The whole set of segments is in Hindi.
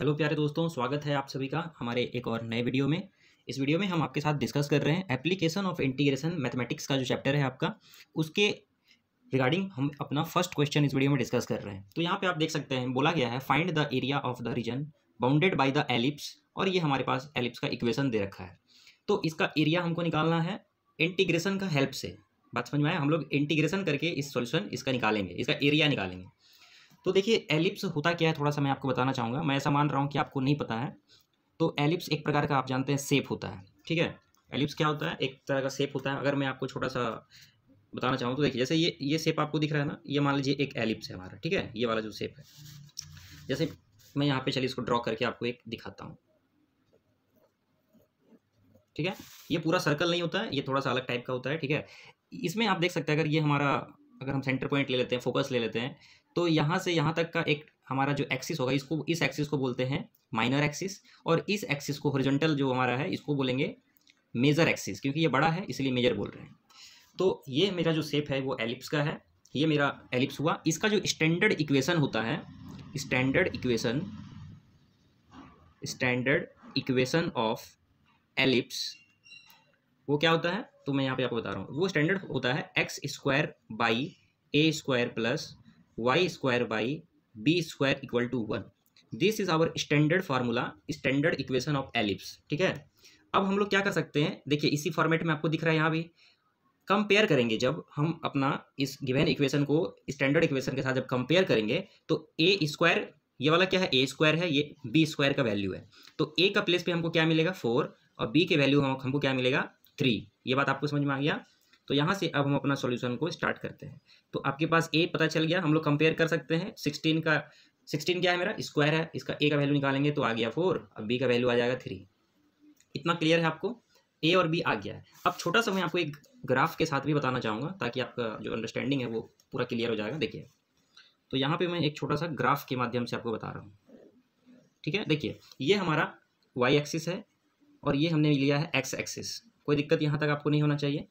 हेलो प्यारे दोस्तों स्वागत है आप सभी का हमारे एक और नए वीडियो में इस वीडियो में हम आपके साथ डिस्कस कर रहे हैं एप्लीकेशन ऑफ इंटीग्रेशन मैथमेटिक्स का जो चैप्टर है आपका उसके रिगार्डिंग हम अपना फर्स्ट क्वेश्चन इस वीडियो में डिस्कस कर रहे हैं तो यहाँ पे आप देख सकते हैं बोला गया है find the area of the region bounded by the ellipse और ये हमारे पास एलिप्स का इक्वेशन दे रखा है तो इसका एरिया हमको निकालना है इंटीग्रेशन का हेल्प से बात समझ में आया हम लोग इंटीग्रेशन करके इस सोल्यूशन इसका निकालेंगे इसका एरिया निकालेंगे तो देखिए एलिप्स होता क्या है थोड़ा सा मैं आपको बताना चाहूँगा मैं ऐसा मान रहा हूँ कि आपको नहीं पता है तो एलिप्स एक प्रकार का आप जानते हैं सेप होता है ठीक है एलिप्स क्या होता है एक तरह का सेप होता है अगर मैं आपको छोटा सा बताना चाहूँ तो देखिए जैसे ये ये सेप आपको दिख रहा है ना ये मान लीजिए एक एलिप्स है हमारा ठीक है ये वाला जो सेप है जैसे मैं यहाँ पे चलिए इसको ड्रॉ करके आपको एक दिखाता हूँ ठीक है ये पूरा सर्कल नहीं होता है ये थोड़ा सा अलग टाइप का होता है ठीक है इसमें आप देख सकते हैं अगर ये हमारा अगर हम सेंटर पॉइंट ले लेते हैं फोकस ले लेते हैं तो यहाँ से यहाँ तक का एक हमारा जो एक्सिस होगा इसको इस एक्सिस को बोलते हैं माइनर एक्सिस और इस एक्सिस को हॉरिजॉन्टल जो हमारा है इसको बोलेंगे मेजर एक्सिस क्योंकि ये बड़ा है इसलिए मेजर बोल रहे हैं तो ये मेरा जो शेप है वो एलिप्स का है ये मेरा एलिप्स हुआ इसका जो स्टैंडर्ड इक्वेशन होता है standard equation standard equation of ellipse वो क्या होता है तो मैं यहाँ पे आपको बता रहा हूँ वो स्टैंडर्ड होता है x square by a square plus y square by b square equal to one this is our standard formula standard equation of ellipse ठीक है अब हम लोग क्या कर सकते हैं देखिए इसी फॉर्मेट में आपको दिख रहा है यहाँ भी कंपेयर करेंगे जब हम अपना इस गिवेन इक्वेशन को स्टैंडर्ड इक्वेशन के साथ जब कंपेयर करेंगे तो ए स्क्वायर ये वाला क्या है ए स्क्वायर है ये बी स्क्वायर का वैल्यू है तो ए का प्लेस पे हमको क्या मिलेगा फोर और बी के वैल्यू हमको क्या मिलेगा थ्री ये बात आपको समझ में आ गया तो यहाँ से अब हम अपना सॉल्यूशन को स्टार्ट करते हैं तो आपके पास ए पता चल गया हम लोग कंपेयर कर सकते हैं सिक्सटीन का सिक्सटीन क्या है मेरा स्क्वायर है इसका ए का वैल्यू निकालेंगे तो आ गया फोर अब बी का वैल्यू आ जाएगा थ्री इतना क्लियर है आपको ए और बी आ गया है अब छोटा सा मैं आपको एक ग्राफ के साथ भी बताना चाहूँगा ताकि आपका जो अंडरस्टैंडिंग है वो पूरा क्लियर हो जाएगा देखिए तो यहाँ पे मैं एक छोटा सा ग्राफ के माध्यम से आपको बता रहा हूँ ठीक है देखिए ये हमारा वाई एक्सिस है और ये हमने लिया है एक्स एक्सिस कोई दिक्कत यहाँ तक आपको नहीं होना चाहिए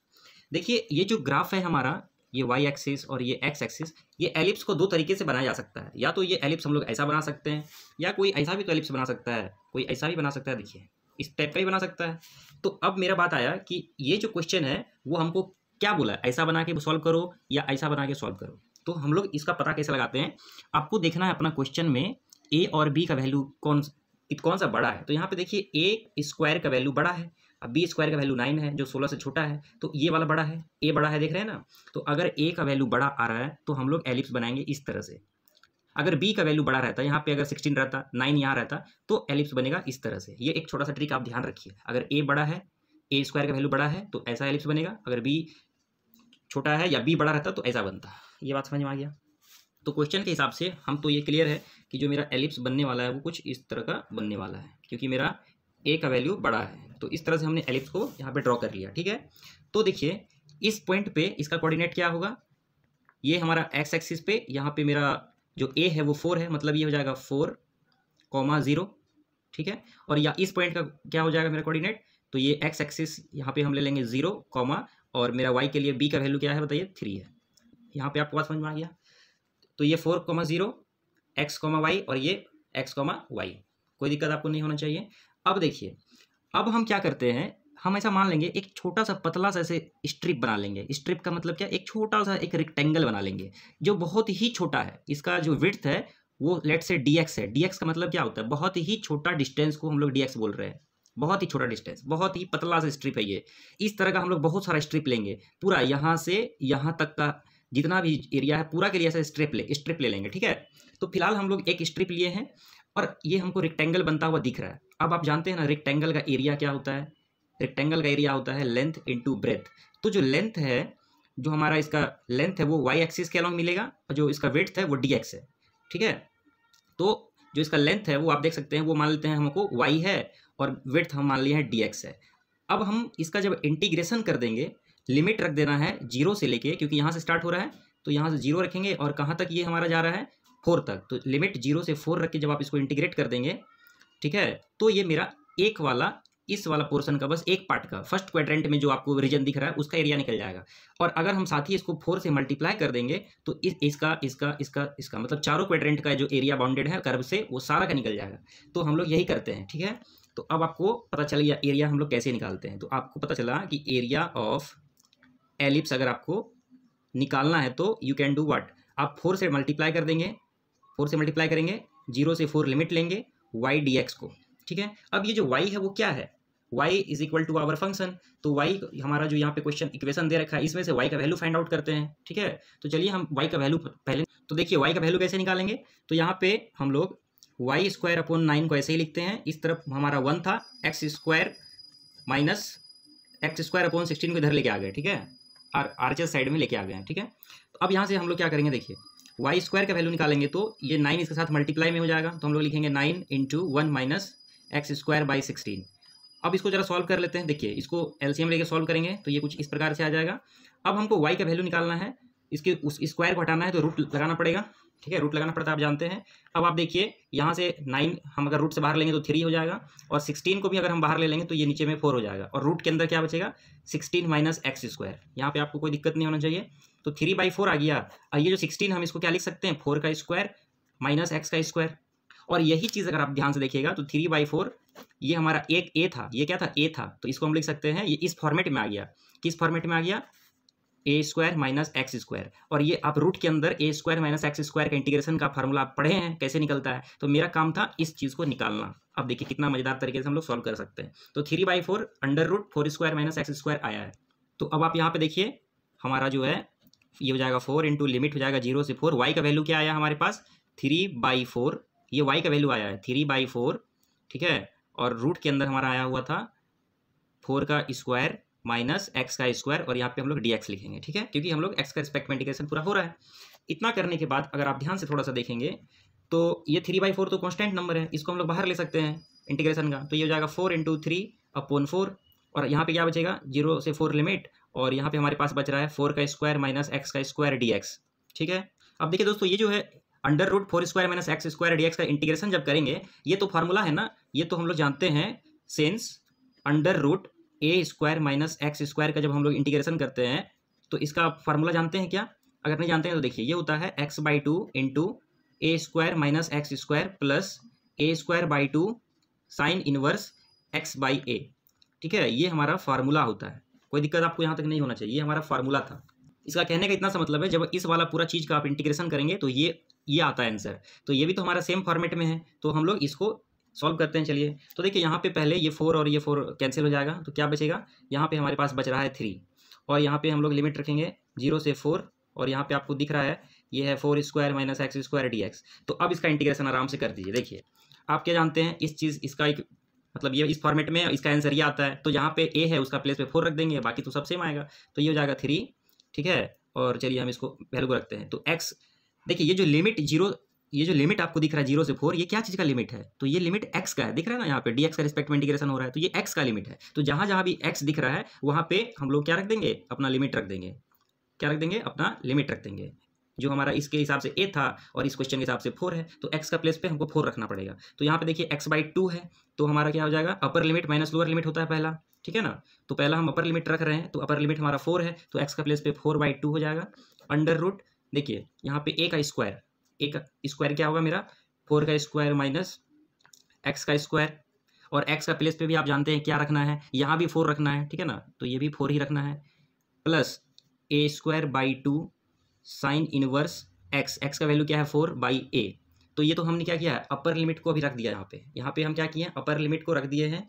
देखिए ये जो ग्राफ है हमारा ये वाई एक्सिस और ये एक्स एक्सिस ये एलिप्स को दो तरीके से बनाया जा सकता है या तो ये एलिप्स हम लोग ऐसा बना सकते हैं या कोई ऐसा भी तो एलिप्स बना सकता है कोई ऐसा भी बना सकता है देखिए इस टाइप का ही बना सकता है तो अब मेरा बात आया कि ये जो क्वेश्चन है वो हमको क्या बोला ऐसा बना के सॉल्व करो या ऐसा बना के सॉल्व करो तो हम लोग इसका पता कैसे लगाते हैं आपको देखना है अपना क्वेश्चन में ए और बी का वैल्यू कौन कौन सा बड़ा है तो यहाँ पे देखिए ए स्क्वायर का वैल्यू बड़ा है अब बी स्क्वायर का वैल्यू नाइन है जो सोलह से छोटा है तो ये वाला बड़ा है ए बड़ा है देख रहे हैं ना तो अगर ए का वैल्यू बड़ा आ रहा है तो हम लोग एलिप्स बनाएंगे इस तरह से अगर बी का वैल्यू बड़ा रहता है यहाँ पे अगर सिक्सटीन रहता नाइन यहाँ रहता तो एलिप्स बनेगा इस तरह से ये एक छोटा सा ट्रिक आप ध्यान रखिए अगर ए बड़ा है ए स्क्वायर का वैल्यू बड़ा है तो ऐसा एलिप्स बनेगा अगर बी छोटा है या बी बड़ा रहता तो ऐसा बनता ये बात समझ में आ गया तो क्वेश्चन के हिसाब से हम तो ये क्लियर है कि जो मेरा एलिप्स बनने वाला है वो कुछ इस तरह का बनने वाला है क्योंकि मेरा ए का वैल्यू बड़ा है तो इस तरह से हमने एलिप्स को यहाँ पे ड्रॉ कर लिया ठीक है तो देखिए इस पॉइंट पे इसका कोऑर्डिनेट क्या होगा ये हमारा एक्स एक्सिस पे यहाँ पे मेरा जो ए है वो फोर है मतलब ये हो जाएगा फोर कॉमा ज़ीरो ठीक है और या इस पॉइंट का क्या हो जाएगा मेरा कोऑर्डिनेट तो ये एक्स एक्सिस यहाँ पे हम ले लेंगे ज़ीरो कॉमा और मेरा वाई के लिए बी का वैल्यू क्या है बताइए थ्री है यहाँ पे आपको बात समझ में आ गया तो ये four comma zero x comma y और ये एक्स कॉमा वाई कोई दिक्कत आपको नहीं होना चाहिए अब देखिए अब हम क्या करते हैं हम ऐसा मान लेंगे एक छोटा सा पतला सा ऐसे स्ट्रिप बना लेंगे स्ट्रिप का मतलब क्या एक छोटा सा एक रेक्टेंगल बना लेंगे जो बहुत ही छोटा है इसका जो विड्थ है वो लेट से डी है डी का मतलब क्या होता है बहुत ही छोटा डिस्टेंस को हम लोग डी बोल रहे हैं बहुत ही छोटा डिस्टेंस बहुत ही पतला सा स्ट्रिप है ये इस तरह का हम लोग बहुत सारा स्ट्रिप लेंगे पूरा यहाँ से यहाँ तक का जितना भी एरिया है पूरा के लिए ऐसा स्ट्रिप ले स्ट्रिप ले लेंगे ठीक है तो फिलहाल हम लोग एक स्ट्रिप लिए हैं और ये हमको रिक्टेंगल बनता हुआ दिख रहा है अब आप जानते हैं ना रिक्टेंगल का एरिया क्या होता है रेक्टेंगल का एरिया होता है लेंथ इंटू ब्रेथ तो जो लेंथ है जो हमारा इसका लेंथ है वो वाई एक्सिस के अलॉन्ग मिलेगा और जो इसका वेथ है वो डी एक्स है ठीक है तो जो इसका लेंथ है वो आप देख सकते हैं वो मान लेते हैं हमको वाई है और वेथ हम मान लिए हैं डी एक्स है अब हम इसका जब इंटीग्रेशन कर देंगे लिमिट रख देना है जीरो से लेके क्योंकि यहाँ से स्टार्ट हो रहा है तो यहाँ से जीरो रखेंगे और कहाँ तक ये हमारा जा रहा है फोर तक तो लिमिट जीरो से फोर रख के जब आप इसको इंटीग्रेट कर देंगे ठीक है तो ये मेरा एक वाला इस वाला पोर्शन का बस एक पार्ट का फर्स्ट क्वाड्रेंट में जो आपको रीजन दिख रहा है उसका एरिया निकल जाएगा और अगर हम साथ ही इसको फोर से मल्टीप्लाई कर देंगे तो इस इसका इसका इसका इसका मतलब चारों क्वाड्रेंट का जो एरिया बाउंडेड है कर्व से वो सारा का निकल जाएगा तो हम लोग यही करते हैं ठीक है तो अब आपको पता चल गया एरिया हम लोग कैसे निकालते हैं तो आपको पता चला कि एरिया ऑफ एलिप्स अगर आपको निकालना है तो यू कैन डू वाट आप फोर से मल्टीप्लाई कर देंगे फोर से मल्टीप्लाई करेंगे जीरो से फोर लिमिट लेंगे वाई डी एक्स को ठीक है अब ये जो वाई है वो क्या है y is equal to our function तो वाई हमारा जो यहाँ पे क्वेश्चन इक्वेशन दे रखा है इसमें से वाई का वैल्यू फाइंड आउट करते हैं ठीक है तो चलिए हम वाई का वैल्यू पहले तो देखिए वाई का वैल्यू कैसे निकालेंगे तो यहाँ पे हम लोग वाई स्क्वायर अपॉन नाइन को ऐसे ही लिखते हैं इस तरफ हमारा वन था x square minus x square upon sixteen को इधर लेके आ गए ठीक है और आर्चर साइड में लेके आ गए हैं ठीक है तो अब यहाँ से हम लोग क्या करेंगे देखिए वाई स्क्वायर का वैल्यू निकालेंगे तो ये नाइन इसके साथ मल्टीप्लाई में हो जाएगा तो हम लोग लिखेंगे nine into one minus x square by sixteen अब इसको जरा सॉल्व कर लेते हैं देखिए इसको एलसीएम लेके सॉल्व करेंगे तो ये कुछ इस प्रकार से आ जाएगा अब हमको वाई का वैल्यू निकालना है इसके उस स्क्वायर को हटाना है तो रूट लगाना पड़ेगा ठीक है रूट लगाना पड़ता है आप जानते हैं अब आप देखिए यहाँ से नाइन हम अगर रूट से बाहर लेंगे तो थ्री हो जाएगा और सिक्सटीन को भी अगर हम बाहर ले लेंगे तो ये नीचे में फोर हो जाएगा और रूट के अंदर क्या बचेगा सिक्सटीन माइनस एक्स स्क्वायर यहाँ पर आपको कोई दिक्कत नहीं होना चाहिए तो थ्री बाई फोर आ गया ये जो सिक्सटीन हम इसको क्या लिख सकते हैं फोर का स्क्वायर माइनस एक्स का स्क्वायर और यही चीज़ अगर आप ध्यान से देखिएगा तो थ्री बाई फोर ये हमारा एक ए था ये क्या था ए था तो इसको हम लिख सकते हैं ये इस फॉर्मेट में आ गया किस फॉर्मेट में आ गया a square minus x square और ये आप रूट के अंदर a square minus x square का इंटीग्रेशन का फार्मूला आप पढ़े हैं कैसे निकलता है तो मेरा काम था इस चीज़ को निकालना अब देखिए कितना मजेदार तरीके से हम लोग सॉल्व कर सकते हैं तो three by four under root four square minus x square आया है तो अब आप यहाँ पे देखिए हमारा जो है ये हो जाएगा फोर इंटू लिमिट हो जाएगा जीरो से फोर वाई का वैल्यू क्या आया हमारे पास थ्री बाई फोर ये वाई का वैल्यू आया है थ्री बाई फोर ठीक है और रूट के अंदर हमारा आया हुआ था फोर का स्क्वायर माइनस एक्स का स्क्वायर और यहाँ पे हम लोग डी एक्स लिखेंगे ठीक है क्योंकि हम लोग एक्स का रिस्पेक्ट में इंटीग्रेशन पूरा हो रहा है इतना करने के बाद अगर आप ध्यान से थोड़ा सा देखेंगे तो ये थ्री बाई फोर तो कॉन्स्टेंट नंबर है इसको हम लोग बाहर ले सकते हैं इंटीग्रेशन का तो ये हो जाएगा four into three upon four और यहाँ पे क्या बचेगा जीरो से फोर लिमिट और यहाँ पे हमारे पास बच रहा है फोर का स्क्वायर माइनस एक्स का स्क्वायर डी एक्स ठीक है अब देखिए दोस्तों ये जो है under root four square minus x square d x का इंटीग्रेशन जब करेंगे ये तो फार्मूला है ना ये तो हम लोग जानते हैं sense under root a square minus x square का जब हम लोग इंटीग्रेशन करते हैं तो इसका फार्मूला जानते हैं क्या अगर नहीं जानते हैं तो देखिए ये होता है x by two into a square minus x square plus a square by two sine inverse x by a ठीक है ये हमारा फार्मूला होता है कोई दिक्कत आपको यहाँ तक नहीं होना चाहिए हमारा फार्मूला था इसका कहने का इतना सा मतलब है जब इस वाला पूरा चीज़ का आप इंटीग्रेशन करेंगे तो ये ये आता है आंसर तो ये भी तो हमारा सेम फॉर्मेट में है तो हम लोग इसको सॉल्व करते हैं चलिए तो देखिए यहाँ पे पहले ये फोर और ये फोर कैंसिल हो जाएगा तो क्या बचेगा यहाँ पे हमारे पास बच रहा है थ्री और यहाँ पे हम लोग लिमिट रखेंगे जीरो से फोर और यहाँ पे आपको दिख रहा है ये है four square minus x square d x तो अब इसका इंटीग्रेशन आराम से कर दीजिए देखिए आप क्या जानते हैं इस चीज़ इसका एक मतलब ये इस फॉर्मेट में इसका आंसर ये आता है तो यहाँ पे ए है उसका प्लेस पे फोर रख देंगे बाकी तो सब सेम आएगा तो ये हो जाएगा थ्री ठीक है और चलिए हम इसको वैल्यू को रखते हैं तो एक्स देखिए ये जो लिमिट जीरो ये जो लिमिट आपको दिख रहा है जीरो से फोर ये क्या चीज़ का लिमिट है तो ये लिमिट एक्स का है दिख रहा है ना यहाँ पे डी एक्स का रिस्पेक्ट में इंटीग्रेशन हो रहा है तो ये एक्स का लिमिट है तो जहाँ जहाँ भी एक्स दिख रहा है वहाँ पे हम लोग क्या रख देंगे अपना लिमिट रख देंगे क्या रख देंगे अपना लिमिट रख देंगे जो हमारा इसके हिसाब से ए था और इस क्वेश्चन के हिसाब से फोर है तो एक्स का प्लेस पे हमको फोर रखना पड़ेगा तो यहाँ पे देखिए एक्स बाई टू है तो हमारा क्या हो जाएगा upper limit minus lower limit होता है पहला ठीक है ना तो पहला हम अपर लिमिट रख रहे हैं तो अपर लिमिट हमारा फोर है तो एक्स का प्लेस पे फोर बाई टू हो जाएगा अंडर रूट देखिए यहाँ पे ए का स्क्वायर ए का स्क्वायर क्या होगा मेरा फोर का स्क्वायर माइनस एक्स का स्क्वायर और एक्स का प्लेस पे भी आप जानते हैं क्या रखना है यहाँ भी फोर रखना है ठीक है ना तो ये भी फोर ही रखना है plus a square by two sine inverse x x का वैल्यू क्या है फोर बाई ए तो ये तो हमने क्या किया है अपर लिमिट को अभी रख दिया यहाँ पे यहाँ पे हम क्या किए अपर लिमिट को रख दिए हैं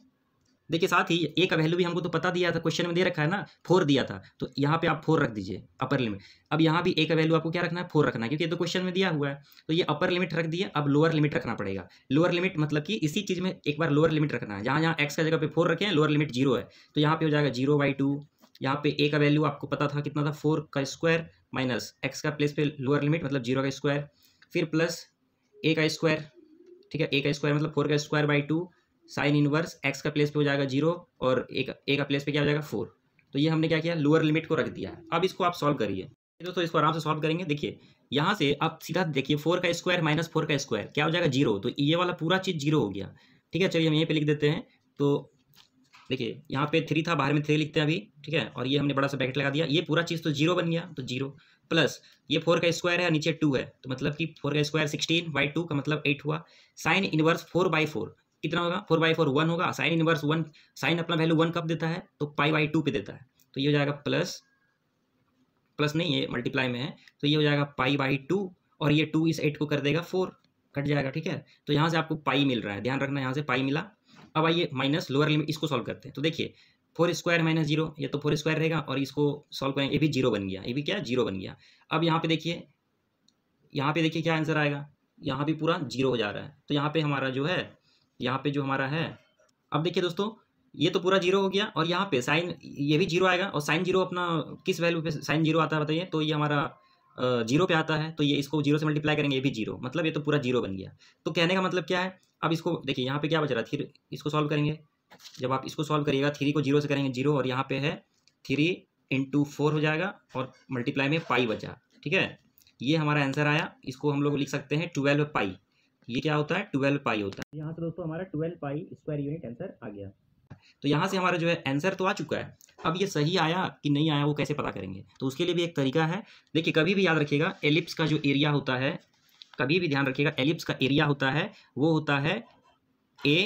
देखिए साथ ही ए का वैल्यू भी हमको तो पता दिया था क्वेश्चन में दे रखा है ना फोर दिया था तो यहाँ पे आप फोर रख दीजिए अपर लिमिट अब यहाँ भी ए का वैल्यू आपको क्या रखना है फोर रखना है क्योंकि ये तो क्वेश्चन में दिया हुआ है तो ये अपर लिमिट रख दिए अब लोअर लिमिट रखना पड़ेगा लोअर लिमिट मतलब कि इसी चीज़ में एक बार लोअर लिमिट रखना है जहाँ जहाँ एक्स का जगह पे फोर रखें लोअर लिमिट जीरो है तो यहाँ पे हो जाएगा जीरो बाई टू यहाँ पे ए का वैल्यू आपको पता था कितना था फोर का स्क्वायर माइनस एक्स का प्लेस पे लोअर लिमिट मतलब जीरो का स्क्वायर फिर प्लस ए का स्क्वायर ठीक है ए का स्क्वायर मतलब फोर का square by two sine inverse x का प्लेस पे हो जाएगा जीरो और ए का ए का प्लेस पे क्या हो जाएगा फोर तो ये हमने क्या किया लोअर लिमिट को रख दिया है अब इसको आप सॉल्व करिए दोस्तों इसको आराम से सॉल्व करेंगे देखिए यहाँ से आप सीधा देखिए फोर का स्क्वायर माइनस फोर का स्क्वायर क्या हो जाएगा जीरो तो ये वाला पूरा चीज़ जीरो हो गया ठीक है चलिए हम यहीं पर लिख देते हैं तो देखिए यहाँ पे थ्री था बाहर में थ्री लिखते हैं अभी ठीक है और ये हमने बड़ा सा ब्रैकेट लगा दिया ये पूरा चीज़ तो जीरो बन गया तो जीरो प्लस ये फोर का स्क्वायर है नीचे टू है तो मतलब कि फोर का स्क्वायर सिक्सटीन बाई टू का मतलब एट हुआ sine inverse four by four कितना होगा फोर बाई फोर वन होगा साइन इनवर्स वन साइन अपना वैल्यू वन कब देता है तो पाई बाई टू पे देता है तो ये हो जाएगा प्लस प्लस नहीं ये मल्टीप्लाई में है तो ये हो जाएगा पाई बाई टू और ये टू इस एट को कर देगा फोर कट जाएगा ठीक है तो यहाँ से आपको पाई मिल रहा है ध्यान रखना यहाँ से पाई मिला अब आइए माइनस लोअर लिमिट इसको सॉल्व करते हैं तो देखिए फोर स्क्वायर माइनस जीरो ये तो फोर स्क्वायर रहेगा और इसको सॉल्व करेंगे ये भी जीरो बन गया ये भी क्या जीरो बन गया अब यहाँ पे देखिए यहाँ पे देखिए क्या आंसर आएगा यहाँ भी पूरा जीरो हो जा रहा है तो यहाँ पे हमारा जो है यहाँ पे जो हमारा है अब देखिए दोस्तों ये तो पूरा जीरो हो गया और यहाँ पे साइन ये भी जीरो आएगा और साइन जीरो अपना किस वैल्यू पे साइन जीरो आता है बताइए तो ये हमारा जीरो पे आता है तो ये इसको जीरो से मल्टीप्लाई करेंगे ये भी जीरो मतलब ये तो पूरा जीरो बन गया तो कहने का मतलब क्या है अब इसको देखिए यहाँ पे क्या बच रहा है थ्री इसको सॉल्व करेंगे जब आप इसको सॉल्व करिएगा थ्री को जीरो से करेंगे जीरो और यहाँ पे है थ्री इंटू फोर हो जाएगा और मल्टीप्लाई में पाई बचा ठीक है ये हमारा आंसर आया इसको हम लोग लिख सकते हैं ट्वेल्व पाई ये क्या होता है ट्वेल्व पाई होता है यहाँ से दोस्तों हमारा twelve pi square unit answer आ गया तो यहाँ से हमारा जो है आंसर तो आ चुका है अब ये सही आया कि नहीं आया वो कैसे पता करेंगे तो उसके लिए भी एक तरीका है देखिए कभी भी याद रखिएगा एलिप्स का जो एरिया होता है कभी भी ध्यान रखिएगा एलिप्स का एरिया होता है वो होता है a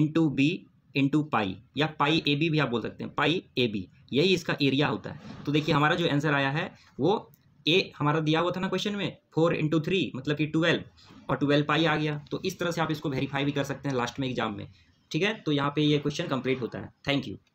into b into pi या पाई ए बी भी आप बोल सकते हैं पाई ए बी यही इसका एरिया होता है तो देखिए हमारा जो आंसर आया है वो ए हमारा दिया हुआ था ना क्वेश्चन में फोर इंटू थ्री मतलब कि ट्वेल्व और ट्वेल्व पाई आ गया तो इस तरह से आप इसको वेरीफाई भी कर सकते हैं लास्ट में एग्जाम में ठीक है तो यहाँ पे ये क्वेश्चन कंप्लीट होता है थैंक यू